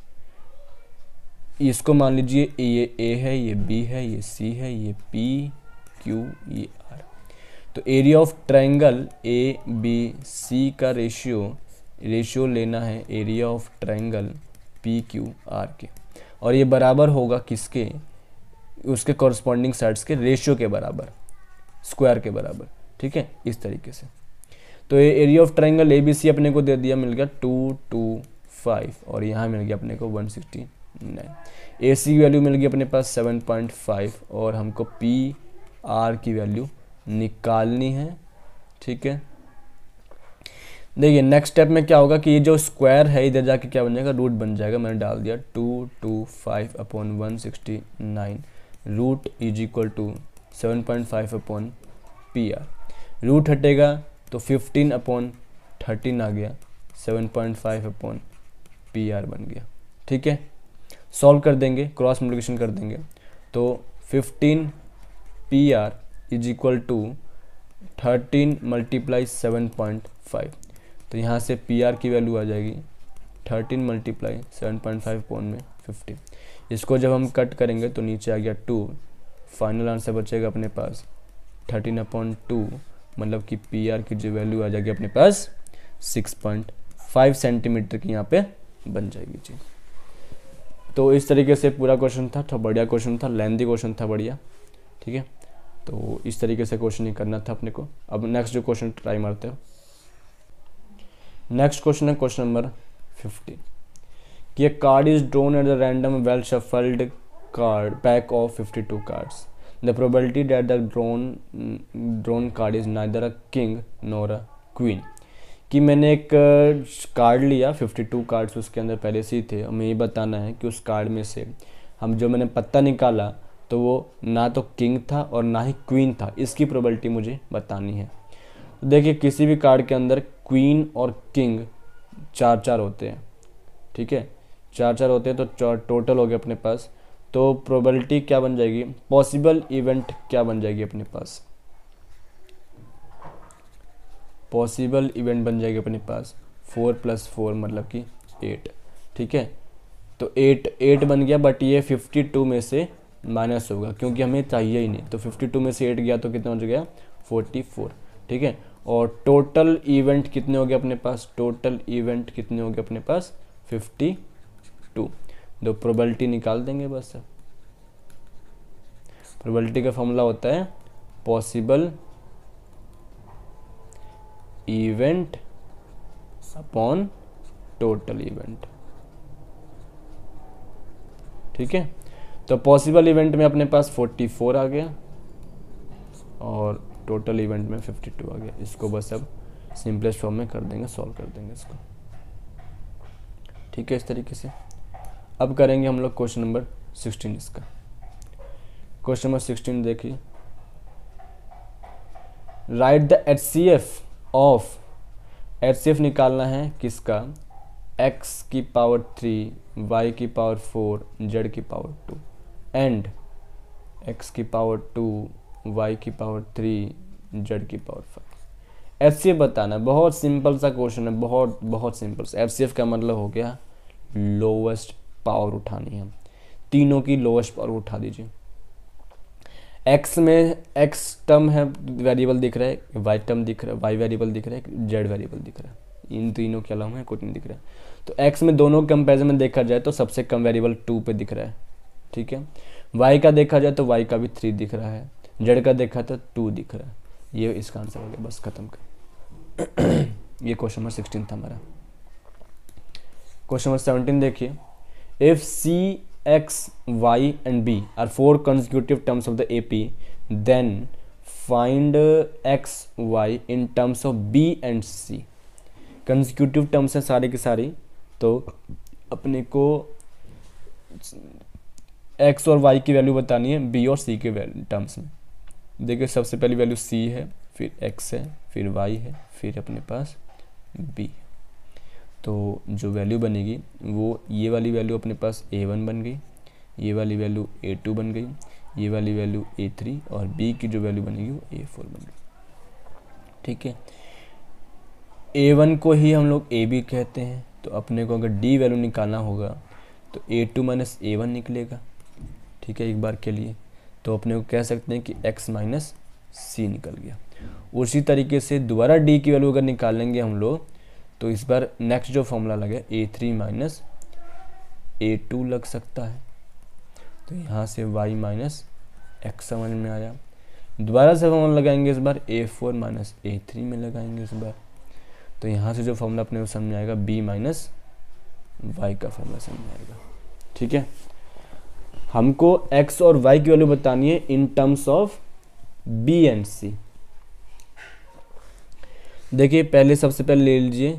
इसको मान लीजिए ये ए है ये बी है ये सी है ये पी क्यू ये आर तो area of triangle A B C का रेशियो रेशियो लेना है area of triangle P Q R के और ये बराबर होगा किसके उसके कॉरस्पॉन्डिंग साइड्स के रेशियो के बराबर स्क्वायर के बराबर ठीक है इस तरीके से तो ये area of triangle A B C अपने को दे दिया मिल गया टू टू फाइव और यहाँ मिल गया अपने को one sixty nine A C की वैल्यू मिल गई अपने पास सेवन पॉइंट फाइव और हमको पी आर की वैल्यू निकालनी है ठीक है देखिए नेक्स्ट स्टेप में क्या होगा कि ये जो स्क्वायर है इधर जाके क्या बन जाएगा रूट बन जाएगा मैंने डाल दिया two two five upon one sixty nine root is equal to seven point five upon P R root हटेगा तो फिफ्टीन अपॉन थर्टीन आ गया seven point five upon P R बन गया ठीक है सॉल्व कर देंगे क्रॉस मल्टीप्लिकेशन कर देंगे तो fifteen P R is equal to thirteen multiply seven point five तो यहाँ से पी आर की वैल्यू आ जाएगी thirteen multiply seven point five कोन में फिफ्टी इसको जब हम कट करेंगे तो नीचे आ गया टू फाइनल आंसर बचेगा अपने पास थर्टीन अपॉइंट टू मतलब कि पी आर की जो वैल्यू आ जाएगी अपने पास सिक्स पॉइंट फाइव सेंटीमीटर की यहाँ पे बन जाएगी जी तो इस तरीके से पूरा क्वेश्चन था तो बढ़िया क्वेश्चन था लेंदी क्वेश्चन था बढ़िया ठीक है तो इस तरीके से क्वेश्चन ही करना था अपने को अब नेक्स्ट जो क्वेश्चन ट्राई मारते हो नेक्स्ट क्वेश्चन है क्वेश्चन नंबर फिफ्टी कि a card is drawn at the random well shuffled card pack of fifty two cards the probability that the drawn drawn card is neither a king nor a queen कि मैंने एक card uh, लिया fifty two cards उसके अंदर पहले से ही थे हमें ये बताना है कि उस कार्ड में से हम जो मैंने पत्ता निकाला तो वो ना तो किंग था और ना ही क्वीन था इसकी प्रोबेबिलिटी मुझे बतानी है तो देखिए किसी भी कार्ड के अंदर क्वीन और किंग चार चार होते हैं ठीक है चार चार होते हैं तो टोटल हो गए अपने पास तो प्रोबेबिलिटी क्या बन जाएगी पॉसिबल इवेंट क्या बन जाएगी अपने पास पॉसिबल इवेंट बन जाएगी अपने पास फोर प्लस फोर मतलब कि एट ठीक है तो एट एट बन गया बट ये फिफ्टी टू में से माइनस होगा क्योंकि हमें चाहिए ही नहीं तो फिफ्टी टू में से एट गया तो कितना हो गया फोर्टी फोर ठीक है और टोटल इवेंट कितने हो गए अपने पास टोटल इवेंट कितने हो गए अपने पास फिफ्टी टू दो प्रोबेबिलिटी निकाल देंगे बस प्रोबेबिलिटी का फॉर्मूला होता है possible event upon total event ठीक है तो पॉसिबल इवेंट में अपने पास 44 आ गया और टोटल इवेंट में 52 आ गया इसको बस अब सिंपलेस्ट फॉर्म में कर देंगे सॉल्व कर देंगे इसको ठीक है इस तरीके से अब करेंगे हम लोग क्वेश्चन नंबर 16 इसका क्वेश्चन नंबर 16 देखिए write the H C F of H C F निकालना है किसका एक्स की पावर थ्री वाई की पावर फोर जेड की पावर टू एंड एक्स की पावर टू वाई की पावर थ्री जेड की power five F C F बताना बहुत सिंपल सा क्वेश्चन है बहुत बहुत सिंपल सा एफ सी एफ का मतलब हो गया लोवेस्ट पावर उठानी है तीनों की लोवेस्ट पावर उठा दीजिए एक्स में एक्स टर्म है वेरिएबल दिख रहा है वाई टर्म दिख रहा है वाई वेरिएबल दिख रहा है जेड वेरिएबल दिख रहा है इन तीनों के अलावा है कुछ नहीं दिख रहा है तो एक्स में दोनों कंपेरिजन में देखा जाए तो सबसे कम वेरिएबल टू पे दिख रहा है ठीक है वाई का देखा जाए तो वाई का भी थ्री दिख रहा है जड़ का देखा था टू दिख रहा है ये इसका आंसर हो गया बस ख़त्म कर ये क्वेश्चन नंबर सिक्सटीन था हमारा क्वेश्चन नंबर सेवनटीन देखिए if c x y and b are four consecutive terms of the A P then find x y in terms of b and c consecutive terms हैं सारी की सारी तो अपने को एक्स और वाई की वैल्यू बतानी है बी और सी के टर्म्स में देखिए सबसे पहली वैल्यू सी है फिर एक्स है फिर वाई है फिर अपने पास बी तो जो वैल्यू बनेगी वो ये वाली वैल्यू अपने पास ए वन बन गई ये वाली वैल्यू ए टू बन गई ये वाली वैल्यू ए थ्री और बी की जो वैल्यू बनेगी वो ए फोर बन गई ठीक है ए वन को ही हम लोग ए बी कहते हैं तो अपने को अगर डी वैल्यू निकालना होगा तो a two minus a one निकलेगा ठीक है एक बार के लिए तो अपने को कह सकते हैं कि एक्स माइनस सी निकल गया उसी तरीके से दोबारा डी की वैल्यू अगर निकालेंगे हम लोग तो इस बार नेक्स्ट जो फॉर्मूला लगे a three minus a two लग सकता है तो यहाँ से वाई माइनस एक्स समझ में आया दोबारा से फॉर्मूला लगाएंगे इस बार a four minus a three में लगाएंगे इस बार तो यहाँ से जो फॉर्मूला अपने समझ में आएगा बी माइनस वाई का फॉर्मूला समझ में आएगा ठीक है हमको x और y की वैल्यू बतानी है in terms of b and c देखिए पहले सबसे पहले ले लीजिए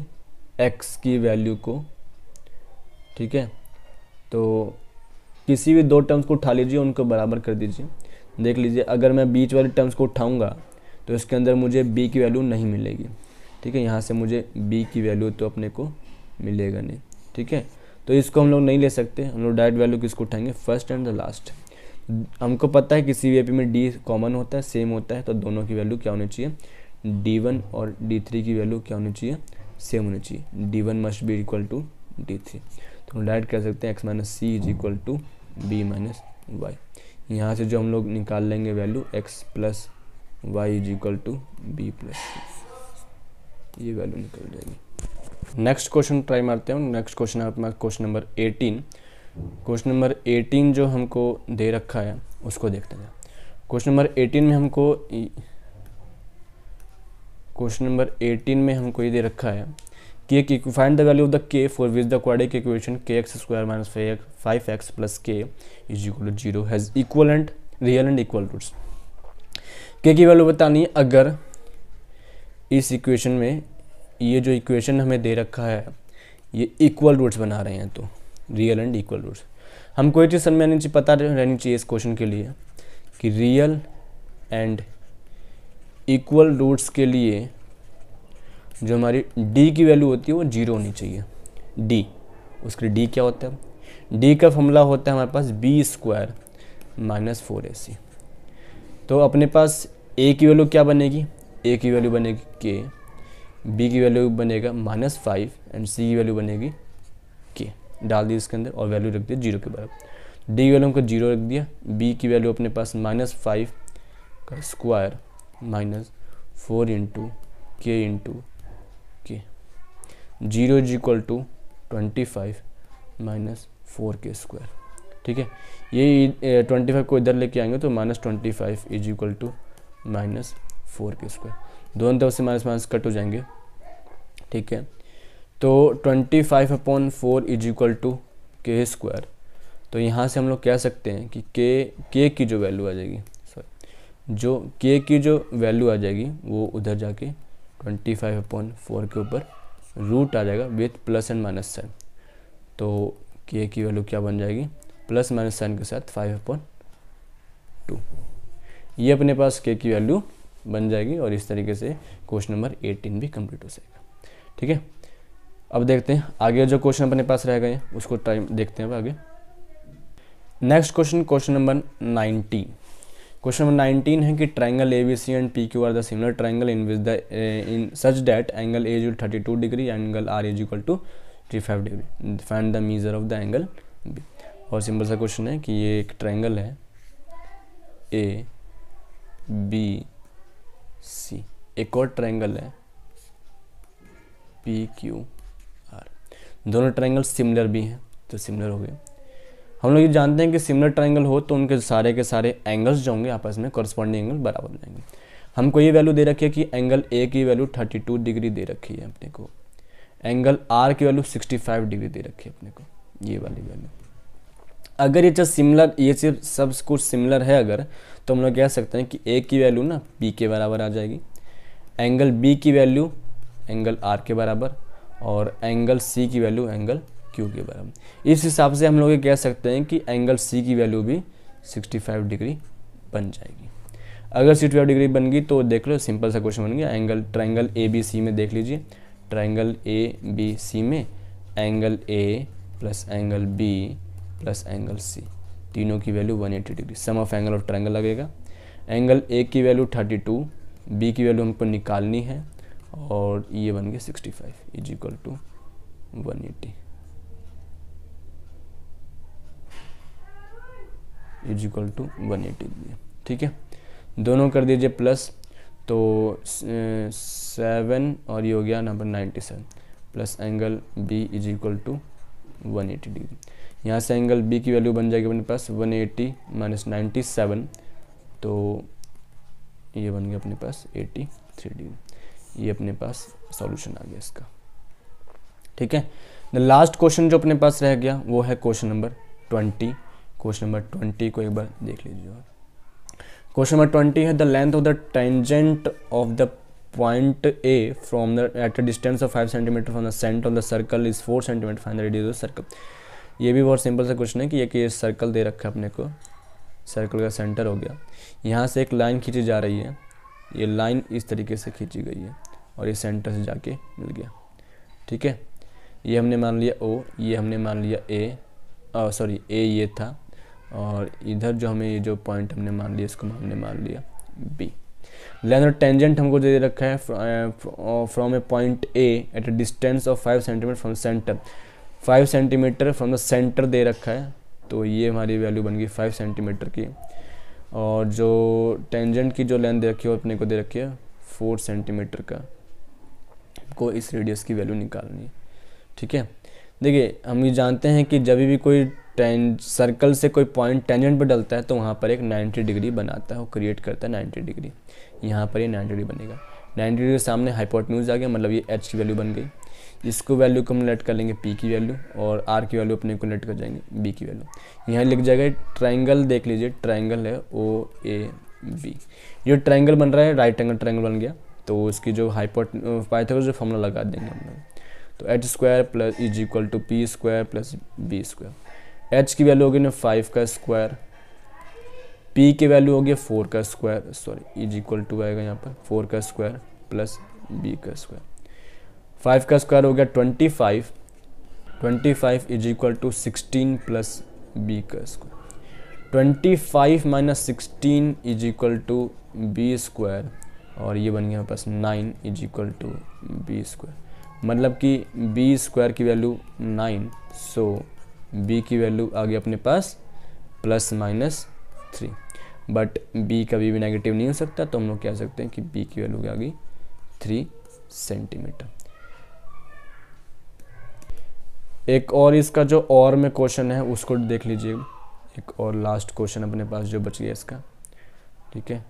x की वैल्यू को ठीक है तो किसी भी दो टर्म्स को उठा लीजिए उनको बराबर कर दीजिए देख लीजिए अगर मैं बीच वाले टर्म्स को उठाऊंगा तो इसके अंदर मुझे b की वैल्यू नहीं मिलेगी ठीक है यहाँ से मुझे b की वैल्यू तो अपने को मिलेगा नहीं ठीक है तो इसको हम लोग नहीं ले सकते हम लोग डायरेक्ट वैल्यू किसको उठाएंगे फर्स्ट एंड द लास्ट हमको पता है कि सी वी में डी कॉमन होता है सेम होता है तो दोनों की वैल्यू क्या होनी चाहिए डी वन और डी थ्री की वैल्यू क्या होनी चाहिए सेम होनी चाहिए d one must be equal to d three तो हम डायरेक्ट कह सकते हैं x minus c is equal to b minus y यहाँ से जो हम लोग निकाल लेंगे value x plus y is equal to b plus ये वैल्यू निकल जाएगी नेक्स्ट क्वेश्चन ट्राई मारते हैं नेक्स्ट क्वेश्चन है आपका question number eighteen question number eighteen जो हमको दे रखा है उसको देखते हैं क्वेश्चन नंबर एटीन में हमको क्वेश्चन नंबर एटीन में हमको ये दे रखा है कि एक find the value of the k for which the quadratic equation k x square minus five x plus k is equal to zero has equal and real and equal roots k की value बतानी है अगर इस equation में ये जो equation हमें दे रखा है ये इक्वल रूट्स बना रहे हैं तो रियल एंड इक्वल रूट्स हम कोई चीज़ समझ आनी चाहिए पता रहनी चाहिए इस क्वेश्चन के लिए कि रियल एंड इक्वल रूट्स के लिए जो हमारी डी की वैल्यू होती है वो जीरो होनी चाहिए डी उसके लिए डी क्या होता है डी का फॉर्मूला होता है हमारे पास B square minus four A C तो अपने पास ए की वैल्यू क्या बनेगी ए की वैल्यू बनेगी के बी की वैल्यू बनेगा माइनस फाइव एंड सी की वैल्यू बनेगी के डाल दी इसके अंदर और वैल्यू रख दिया जीरो के बराबर डी की वैल्यू हमको जीरो रख दिया बी की वैल्यू अपने पास माइनस फाइव का square minus four into K into K zero is equal to twenty five minus four K square ठीक है ये ट्वेंटी फाइव को इधर लेके आएंगे तो minus twenty five is equal to minus four K square दोनों तरफ से माइनस माइनस कट हो जाएंगे ठीक है तो twenty five upon four is equal to K square तो यहाँ से हम लोग कह सकते हैं कि के के की जो वैल्यू आ जाएगी सॉरी जो के की जो वैल्यू आ जाएगी वो उधर जाके ट्वेंटी फाइव अपॉन फोर के ऊपर रूट आ जाएगा with plus and minus sign तो के की वैल्यू क्या बन जाएगी प्लस माइनस साइन के साथ फाइव अपॉन टू ये अपने पास के की वैल्यू बन जाएगी और इस तरीके से क्वेश्चन नंबर एटीन भी कंप्लीट हो जाएगा ठीक है अब देखते हैं आगे जो क्वेश्चन अपने पास रह गए उसको टाइम देखते हैं अब आगे next question question number nineteen question number nineteen है कि triangle A B C and P Q R the similar triangle in which the in such that angle A is thirty two degree angle R is equal to three five degree find the measure of the angle B और simple सा question है कि ये एक triangle है ए B सी एक और triangle है पी क्यू आर दोनों ट्रायंगल सिमिलर भी हैं तो सिमिलर हो गए हम लोग ये जानते हैं कि सिमिलर ट्रायंगल हो तो उनके सारे के सारे एंगल्स जो होंगे आपस में कॉरस्पॉन्डिंग एंगल बराबर जाएंगे हमको ये वैल्यू दे रखी है कि एंगल ए की वैल्यू 32 डिग्री दे रखी है अपने को एंगल आर की वैल्यू 65 डिग्री दे रखी है अपने को ये वाली वैल्यू अगर ये चीज़ सिमिलर ये चीज सब कुछ सिमिलर है अगर तो हम लोग कह सकते हैं कि ए की वैल्यू ना पी के बराबर आ जाएगी एंगल बी की वैल्यू एंगल आर के बराबर और एंगल सी की वैल्यू एंगल क्यू के बराबर इस हिसाब से हम लोग ये कह सकते हैं कि एंगल सी की वैल्यू भी 65 डिग्री बन जाएगी अगर सिक्सटी फाइव डिग्री बन गई तो देख लो सिंपल सा क्वेश्चन बन गया angle triangle A B C में देख लीजिए ट्राइंगल ए बी सी में angle A plus angle B plus angle C तीनों की value 180 degree sum of angle of triangle लगेगा एंगल ए की वैल्यू 32 बी की वैल्यू हमको निकालनी है और ये e बन गया 65 five is equal to one eighty is equal to one eighty ठीक है दोनों कर दीजिए प्लस तो सेवन और ये हो गया number ninety seven plus angle B is equal to one eighty degree यहाँ से एंगल बी की वैल्यू बन जाएगी अपने पास one eighty minus ninety seven तो ये बन गया अपने पास एटी थ्री डिग्री ये अपने पास सॉल्यूशन आ गया इसका ठीक है द लास्ट क्वेश्चन जो अपने पास रह गया वो है question number twenty question number twenty को एक बार देख लीजिए और क्वेश्चन नंबर ट्वेंटी है the length of the tangent of the point A from the at a distance of five centimetre from the centre of the circle is four centimetre find the radius of circle ये भी बहुत simple सा question है कि एक ये circle दे रखा है अपने को सर्कल का सेंटर हो गया यहाँ से एक लाइन खींची जा रही है ये लाइन इस तरीके से खींची गई है और ये सेंटर से जाके मिल गया ठीक है ये हमने मान लिया ओ ये हमने मान लिया ए सॉरी ए ये था और इधर जो हमें ये जो पॉइंट हमने मान लिया इसको हमने मान लिया बी लेंथ और टेंजेंट हमको दे रखा है from A point A at a distance of five centimetre from centre five centimetre from the centre दे रखा है तो ये हमारी वैल्यू बन गई फाइव सेंटीमीटर की और जो टेंजेंट की जो लेंथ दे रखी है अपने को दे रखी है फोर सेंटीमीटर का को इस रेडियस की वैल्यू निकालनी है ठीक है देखिए हम ये जानते हैं कि जब भी कोई टें सर्कल से कोई पॉइंट टेंजेंट पर डलता है तो वहाँ पर एक 90 डिग्री बनाता है वो क्रिएट करता है 90 डिग्री यहाँ पर ये 90 डिग्री बनेगा 90 डिग्री के सामने हाइपोटन्यूज आ गया मतलब ये एच की वैल्यू बन गई इसको वैल्यू को हम लेट कर लेंगे पी की वैल्यू और आर की वैल्यू अपने को लेट कर जाएंगे बी की वैल्यू यहाँ लिख जाएगा ट्राइंगल देख लीजिए ट्राइंगल है ओ ए बी ये ट्राइंगल बन रहा है राइट एंगल ट्राइंगल बन गया तो उसकी जो हाइपोट पाइथागोरस जो फॉर्मूला लगा देंगे हम तो H square plus is equal to P square plus B square H की वैल्यू होगी ना फाइव का स्क्वायर पी की वैल्यू होगी फोर का square sorry is equal to आएगा यहाँ पर फोर का स्क्वायर प्लस बी का स्क्वायर फाइव का स्क्वायर हो गया twenty five twenty five is equal to sixteen plus B का square twenty five minus sixteen is equal to B square और ये बन गया हमारे पास nine is equal to B square मतलब कि बी स्क्वायर की वैल्यू नाइन सो बी की वैल्यू आ गई अपने पास plus minus three but B कभी भी नेगेटिव नहीं हो सकता तो हम लोग कह सकते हैं कि बी की वैल्यू आ गई थ्री सेंटीमीटर एक और इसका जो और में क्वेश्चन है उसको देख लीजिए एक और लास्ट क्वेश्चन अपने पास जो बच गया इसका ठीक है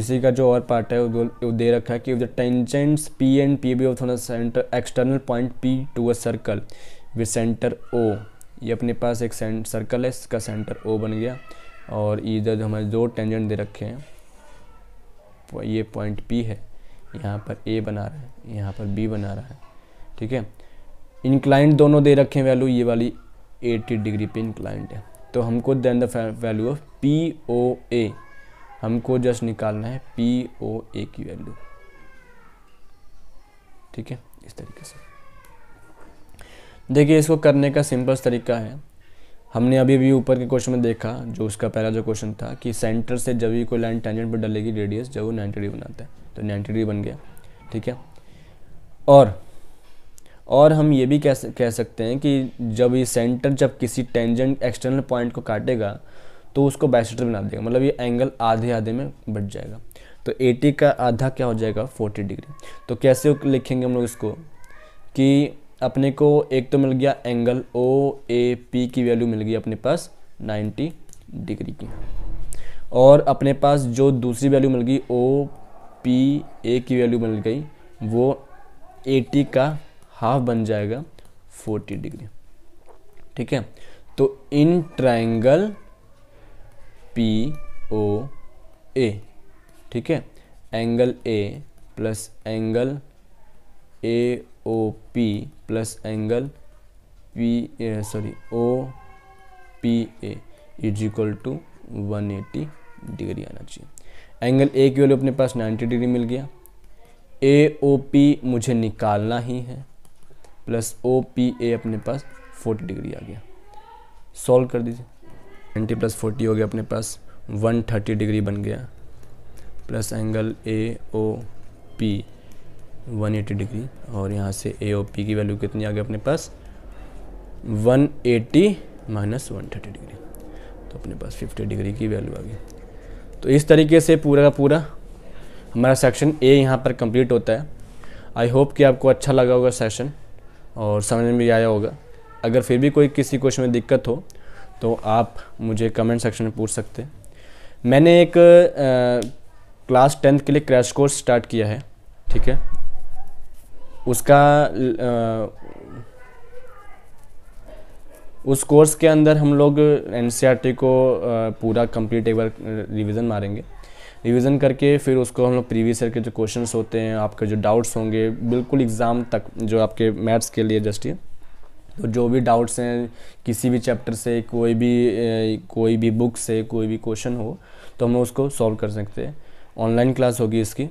इसी का जो और पार्ट है वो दे रखा है कि the tangents P and P B of centre external point P to a circle with centre O ये अपने पास एक सर्कल है इसका सेंटर ओ बन गया और इधर हमारे दो टेंजेंट दे रखे हैं ये पॉइंट पी है यहाँ पर ए बना रहा है यहाँ पर बी बना रहा है ठीक है इंक्लाइंट दोनों दे रखे हैं वैल्यू ये वाली 80 डिग्री पे इंक्लाइंट है तो हमको then the value of P O A हमको जस्ट निकालना है पी ओ ए की वैल्यू ठीक है इस तरीके से देखिए इसको करने का सिंपल तरीका है हमने अभी भी ऊपर के क्वेश्चन में देखा जो उसका पहला जो क्वेश्चन था कि सेंटर से जब भी कोई लाइन टेंजेंट पर डलेगी रेडियस जब वो 90 डिग्री बनाता है तो 90 डिग्री बन गया ठीक है और और हम ये भी कह कह सकते हैं कि जब ये सेंटर जब किसी टेंजेंट एक्सटर्नल पॉइंट को काटेगा तो उसको बैसेटर बना देगा मतलब ये एंगल आधे आधे में बढ़ जाएगा तो 80 का आधा क्या हो जाएगा 40 डिग्री तो कैसे लिखेंगे हम लोग इसको कि अपने को एक तो मिल गया एंगल ओ ए पी की वैल्यू मिल गई अपने पास 90 डिग्री की और अपने पास जो दूसरी वैल्यू मिल गई ओ पी ए की वैल्यू मिल गई वो 80 का हाफ बन जाएगा 40 डिग्री ठीक है तो in triangle P O A ठीक है angle A plus angle A O P plus angle P A sorry O P A is equal to 180 degree आना चाहिए एंगल ए की वैल्यू अपने पास 90 डिग्री मिल गया ए ओ पी मुझे निकालना ही है प्लस ओ पी ए अपने पास फोर्टी डिग्री आ गया सॉल्व कर दीजिए 90 प्लस फोर्टी हो गया अपने पास वन थर्टी डिग्री बन गया plus angle A O P one eighty degree और यहाँ से ए ओ पी की वैल्यू कितनी आ गई अपने पास one eighty minus one thirty degree तो अपने पास फिफ्टी डिग्री की वैल्यू आ गई तो इस तरीके से पूरा का पूरा हमारा सेक्शन ए यहाँ पर कंप्लीट होता है आई होप कि आपको अच्छा लगा होगा सेशन और समझ में भी आया होगा अगर फिर भी कोई किसी क्वेश्चन में दिक्कत हो तो आप मुझे कमेंट सेक्शन में पूछ सकते हैं मैंने एक आ, क्लास टेंथ के लिए क्रैश कोर्स स्टार्ट किया है ठीक है उसका आ, उस कोर्स के अंदर हम लोग एन e को पूरा कंप्लीट एक बार रिविज़न मारेंगे रिवीजन करके फिर उसको हम लोग प्रीवियस ईयर के जो क्वेश्चन होते हैं आपके जो डाउट्स होंगे बिल्कुल एग्ज़ाम तक जो आपके मैथ्स के लिए जस्ट ये तो जो भी डाउट्स हैं किसी भी चैप्टर से कोई भी कोई भी बुक से कोई भी क्वेश्चन हो तो हम उसको सॉल्व कर सकते हैं ऑनलाइन क्लास होगी इसकी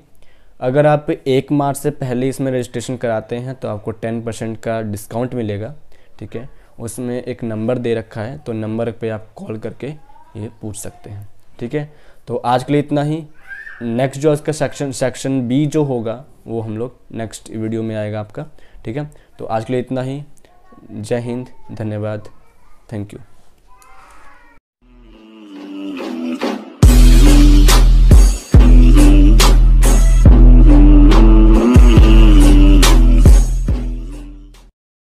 अगर आप एक मार्च से पहले इसमें रजिस्ट्रेशन कराते हैं तो आपको टेन परसेंट का डिस्काउंट मिलेगा ठीक है उसमें एक नंबर दे रखा है तो नंबर पे आप कॉल करके ये पूछ सकते हैं ठीक है तो आज के लिए इतना ही नेक्स्ट जो इसका सेक्शन सेक्शन बी जो होगा वो हम लोग नेक्स्ट वीडियो में आएगा आपका ठीक है तो आज के लिए इतना ही जय हिंद धन्यवाद थैंक यू